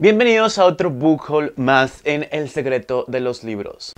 Bienvenidos a otro book haul más en El secreto de los libros.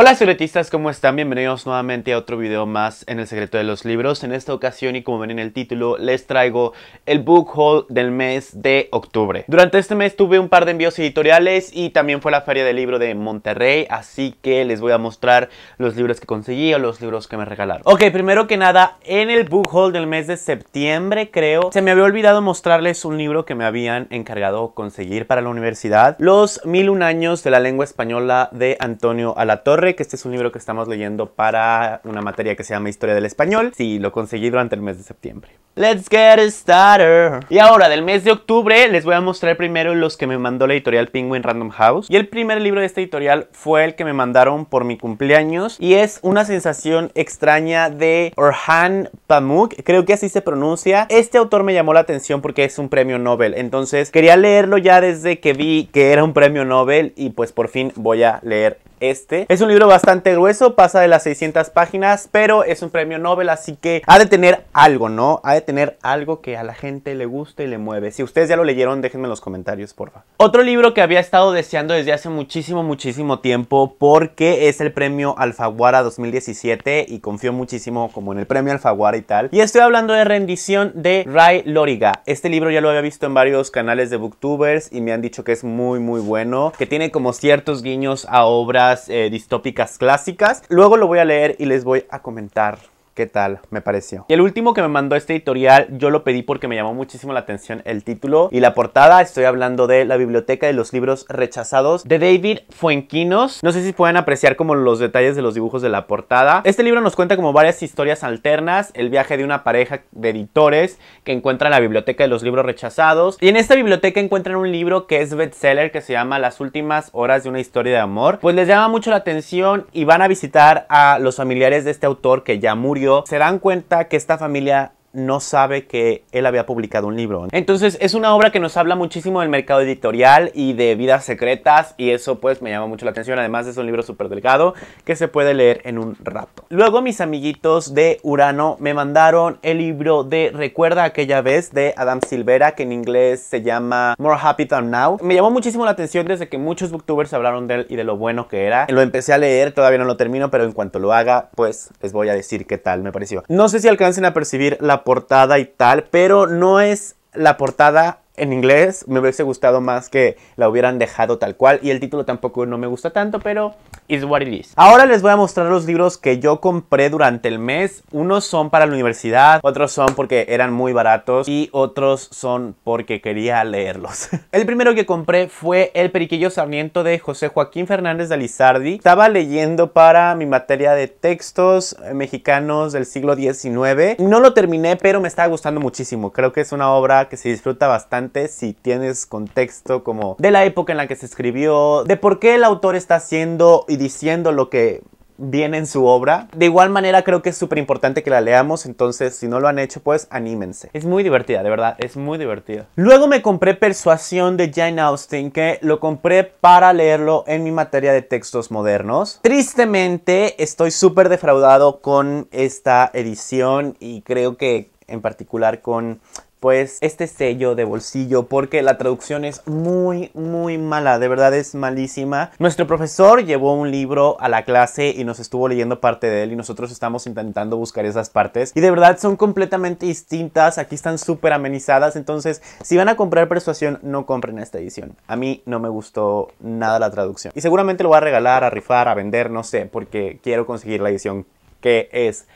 Hola secretistas, ¿cómo están? Bienvenidos nuevamente a otro video más en El Secreto de los Libros. En esta ocasión y como ven en el título, les traigo el book haul del mes de octubre. Durante este mes tuve un par de envíos editoriales y también fue la Feria del Libro de Monterrey, así que les voy a mostrar los libros que conseguí o los libros que me regalaron. Ok, primero que nada, en el book haul del mes de septiembre, creo, se me había olvidado mostrarles un libro que me habían encargado conseguir para la universidad, Los Mil Un Años de la Lengua Española de Antonio Alatorre que este es un libro que estamos leyendo para una materia que se llama Historia del Español. si lo conseguí durante el mes de septiembre. Let's get started. Y ahora, del mes de octubre, les voy a mostrar primero los que me mandó la editorial Penguin Random House. Y el primer libro de esta editorial fue el que me mandaron por mi cumpleaños. Y es una sensación extraña de Orhan Pamuk. Creo que así se pronuncia. Este autor me llamó la atención porque es un premio Nobel. Entonces, quería leerlo ya desde que vi que era un premio Nobel. Y pues por fin voy a leer este. Es un libro bastante grueso, pasa de las 600 páginas, pero es un premio Nobel, así que ha de tener algo, ¿no? Ha de tener algo que a la gente le guste y le mueve. Si ustedes ya lo leyeron, déjenme en los comentarios, por favor. Otro libro que había estado deseando desde hace muchísimo, muchísimo tiempo, porque es el premio Alfaguara 2017 y confío muchísimo como en el premio Alfaguara y tal. Y estoy hablando de rendición de Ray Loriga. Este libro ya lo había visto en varios canales de booktubers y me han dicho que es muy, muy bueno, que tiene como ciertos guiños a obras eh, distópicas clásicas. Luego lo voy a leer y les voy a comentar qué tal me pareció. Y el último que me mandó este editorial, yo lo pedí porque me llamó muchísimo la atención el título y la portada. Estoy hablando de la biblioteca de los libros rechazados de David Fuenquinos. No sé si pueden apreciar como los detalles de los dibujos de la portada. Este libro nos cuenta como varias historias alternas, el viaje de una pareja de editores que encuentran la biblioteca de los libros rechazados. Y en esta biblioteca encuentran un libro que es bestseller que se llama Las últimas horas de una historia de amor. Pues les llama mucho la atención y van a visitar a los familiares de este autor que ya murió se dan cuenta que esta familia no sabe que él había publicado un libro. Entonces es una obra que nos habla muchísimo del mercado editorial y de vidas secretas y eso pues me llama mucho la atención. Además es un libro súper delgado que se puede leer en un rato. Luego mis amiguitos de Urano me mandaron el libro de Recuerda aquella vez de Adam Silvera que en inglés se llama More Happy Than Now. Me llamó muchísimo la atención desde que muchos booktubers hablaron de él y de lo bueno que era. Lo empecé a leer, todavía no lo termino, pero en cuanto lo haga pues les voy a decir qué tal me pareció. No sé si alcancen a percibir la portada y tal, pero no es la portada en inglés me hubiese gustado más que la hubieran dejado tal cual y el título tampoco no me gusta tanto, pero is what it is. Ahora les voy a mostrar los libros que yo compré durante el mes. Unos son para la universidad, otros son porque eran muy baratos y otros son porque quería leerlos. el primero que compré fue El Periquillo Sarmiento de José Joaquín Fernández de Lizardi. Estaba leyendo para mi materia de textos eh, mexicanos del siglo XIX. No lo terminé, pero me estaba gustando muchísimo. Creo que es una obra que se disfruta bastante si tienes contexto como de la época en la que se escribió, de por qué el autor está haciendo y diciendo lo que viene en su obra. De igual manera creo que es súper importante que la leamos, entonces si no lo han hecho pues anímense. Es muy divertida, de verdad, es muy divertida. Luego me compré Persuasión de Jane Austen, que lo compré para leerlo en mi materia de textos modernos. Tristemente estoy súper defraudado con esta edición y creo que en particular con pues este sello de bolsillo porque la traducción es muy muy mala, de verdad es malísima. Nuestro profesor llevó un libro a la clase y nos estuvo leyendo parte de él y nosotros estamos intentando buscar esas partes y de verdad son completamente distintas, aquí están súper amenizadas, entonces si van a comprar Persuasión no compren esta edición. A mí no me gustó nada la traducción y seguramente lo voy a regalar, a rifar, a vender, no sé, porque quiero conseguir la edición que es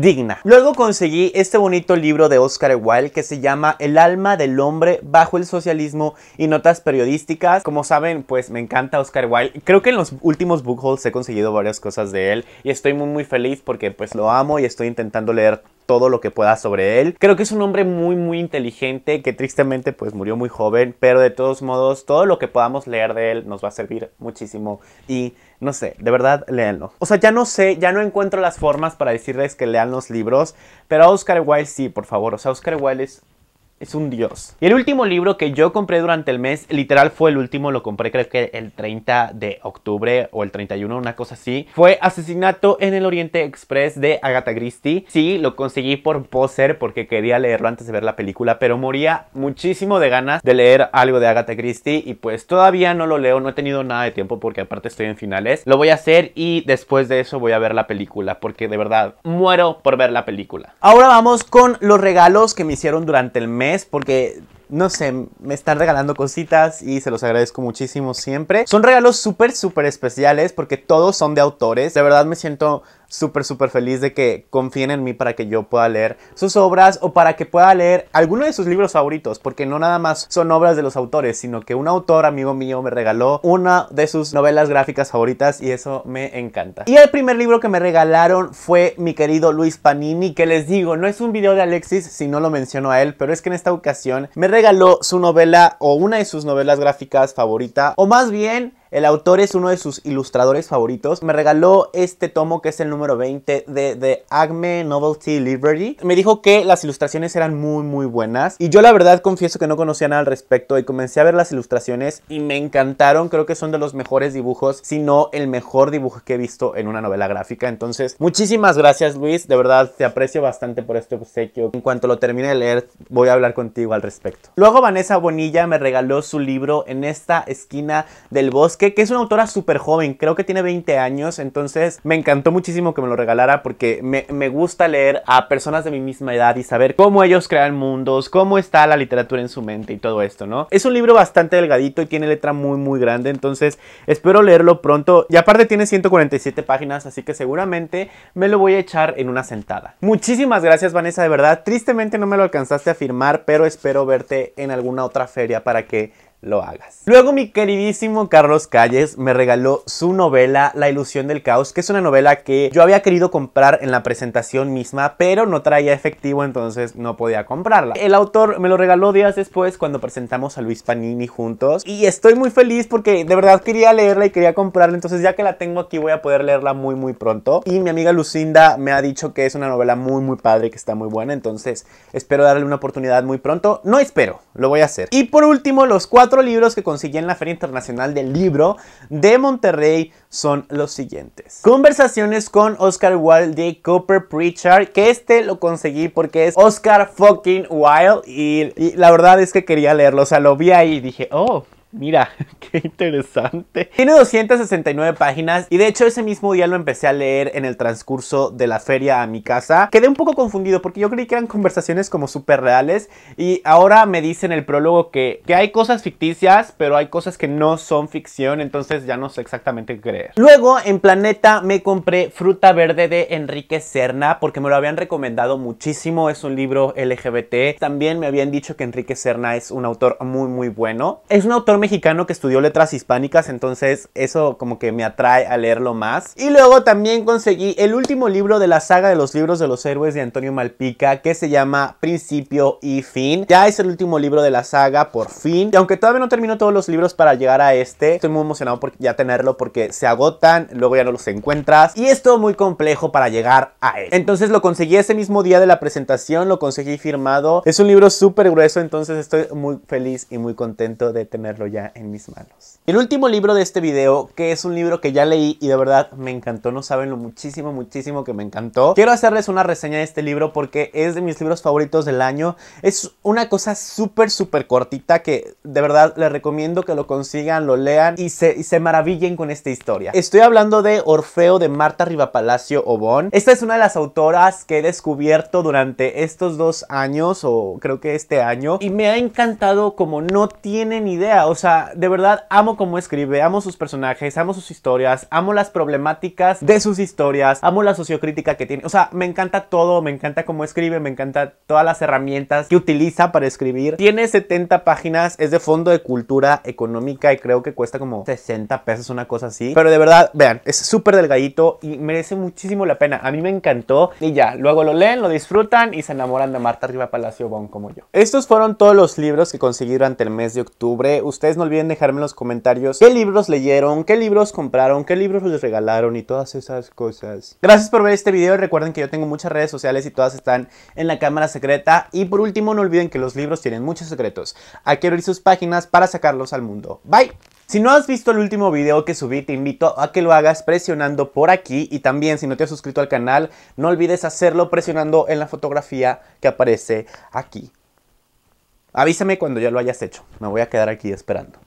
digna. Luego conseguí este bonito libro de Oscar Wilde que se llama El alma del hombre bajo el socialismo y notas periodísticas. Como saben, pues me encanta Oscar Wilde. Creo que en los últimos book hauls he conseguido varias cosas de él y estoy muy muy feliz porque pues lo amo y estoy intentando leer todo lo que pueda sobre él. Creo que es un hombre muy muy inteligente que tristemente pues murió muy joven, pero de todos modos todo lo que podamos leer de él nos va a servir muchísimo y no sé, de verdad, léanlo. O sea, ya no sé, ya no encuentro las formas para decirles que lean los libros, pero Oscar Wilde sí, por favor. O sea, Oscar Wilde es es un dios. Y el último libro que yo compré durante el mes, literal fue el último, lo compré creo que el 30 de octubre o el 31, una cosa así, fue Asesinato en el Oriente Express de Agatha Christie. Sí, lo conseguí por poser porque quería leerlo antes de ver la película, pero moría muchísimo de ganas de leer algo de Agatha Christie y pues todavía no lo leo, no he tenido nada de tiempo porque aparte estoy en finales. Lo voy a hacer y después de eso voy a ver la película porque de verdad muero por ver la película. Ahora vamos con los regalos que me hicieron durante el mes es porque no sé, me están regalando cositas y se los agradezco muchísimo siempre. Son regalos súper, súper especiales porque todos son de autores. De verdad me siento súper, súper feliz de que confíen en mí para que yo pueda leer sus obras o para que pueda leer alguno de sus libros favoritos, porque no nada más son obras de los autores, sino que un autor, amigo mío, me regaló una de sus novelas gráficas favoritas y eso me encanta. Y el primer libro que me regalaron fue mi querido Luis Panini, que les digo, no es un video de Alexis si no lo menciono a él, pero es que en esta ocasión me regaló su novela o una de sus novelas gráficas favorita, o más bien el autor es uno de sus ilustradores favoritos. Me regaló este tomo que es el número 20 de The Acme Novelty Library. Me dijo que las ilustraciones eran muy muy buenas y yo la verdad confieso que no conocía nada al respecto y comencé a ver las ilustraciones y me encantaron. Creo que son de los mejores dibujos, si no el mejor dibujo que he visto en una novela gráfica. Entonces, muchísimas gracias Luis, de verdad te aprecio bastante por este obsequio. En cuanto lo termine de leer, voy a hablar contigo al respecto. Luego Vanessa Bonilla me regaló su libro en esta esquina del bosque que, es una autora súper joven, creo que tiene 20 años, entonces me encantó muchísimo que me lo regalara porque me, me gusta leer a personas de mi misma edad y saber cómo ellos crean mundos, cómo está la literatura en su mente y todo esto, ¿no? Es un libro bastante delgadito y tiene letra muy, muy grande, entonces espero leerlo pronto. Y aparte tiene 147 páginas, así que seguramente me lo voy a echar en una sentada. Muchísimas gracias, Vanessa, de verdad. Tristemente no me lo alcanzaste a firmar, pero espero verte en alguna otra feria para que lo hagas. Luego mi queridísimo Carlos Calles me regaló su novela La ilusión del caos, que es una novela que yo había querido comprar en la presentación misma, pero no traía efectivo, entonces no podía comprarla. El autor me lo regaló días después cuando presentamos a Luis Panini juntos y estoy muy feliz porque de verdad quería leerla y quería comprarla, entonces ya que la tengo aquí voy a poder leerla muy muy pronto. Y mi amiga Lucinda me ha dicho que es una novela muy muy padre, que está muy buena, entonces espero darle una oportunidad muy pronto. No espero, lo voy a hacer. Y por último, los cuatro libros que conseguí en la Feria Internacional del Libro de Monterrey son los siguientes. Conversaciones con Oscar Wilde de Cooper Pritchard, que este lo conseguí porque es Oscar fucking Wilde y la verdad es que quería leerlo, o sea, lo vi ahí y dije, oh, Mira, qué interesante. Tiene 269 páginas y de hecho ese mismo día lo empecé a leer en el transcurso de la feria a mi casa. Quedé un poco confundido porque yo creí que eran conversaciones como súper reales y ahora me dicen el prólogo que, que hay cosas ficticias, pero hay cosas que no son ficción, entonces ya no sé exactamente qué creer. Luego en Planeta me compré Fruta Verde de Enrique Serna porque me lo habían recomendado muchísimo, es un libro LGBT. También me habían dicho que Enrique Serna es un autor muy muy bueno. Es un autor mexicano que estudió letras hispánicas, entonces eso como que me atrae a leerlo más. Y luego también conseguí el último libro de la saga de los libros de los héroes de Antonio Malpica, que se llama Principio y Fin. Ya es el último libro de la saga, por fin. Y aunque todavía no termino todos los libros para llegar a este, estoy muy emocionado por ya tenerlo porque se agotan, luego ya no los encuentras. Y es todo muy complejo para llegar a él. Este. Entonces lo conseguí ese mismo día de la presentación, lo conseguí firmado. Es un libro súper grueso, entonces estoy muy feliz y muy contento de tenerlo ya en mis manos. El último libro de este video, que es un libro que ya leí y de verdad me encantó, no saben lo muchísimo, muchísimo que me encantó. Quiero hacerles una reseña de este libro porque es de mis libros favoritos del año. Es una cosa súper, súper cortita que de verdad les recomiendo que lo consigan, lo lean y se, se maravillen con esta historia. Estoy hablando de Orfeo de Marta Rivapalacio Obón. Esta es una de las autoras que he descubierto durante estos dos años o creo que este año y me ha encantado como no tienen idea, o sea, sea, de verdad amo cómo escribe, amo sus personajes, amo sus historias, amo las problemáticas de sus historias, amo la sociocrítica que tiene. O sea, me encanta todo, me encanta cómo escribe, me encanta todas las herramientas que utiliza para escribir. Tiene 70 páginas, es de fondo de cultura económica y creo que cuesta como 60 pesos, una cosa así. Pero de verdad, vean, es súper delgadito y merece muchísimo la pena. A mí me encantó y ya, luego lo leen, lo disfrutan y se enamoran de Marta Riva Palacio Bon como yo. Estos fueron todos los libros que conseguí durante el mes de octubre no olviden dejarme en los comentarios qué libros leyeron, qué libros compraron, qué libros les regalaron y todas esas cosas. Gracias por ver este video. y Recuerden que yo tengo muchas redes sociales y todas están en la cámara secreta. Y por último, no olviden que los libros tienen muchos secretos. Hay que abrir sus páginas para sacarlos al mundo. Bye. Si no has visto el último video que subí, te invito a que lo hagas presionando por aquí y también si no te has suscrito al canal, no olvides hacerlo presionando en la fotografía que aparece aquí. Avísame cuando ya lo hayas hecho. Me voy a quedar aquí esperando.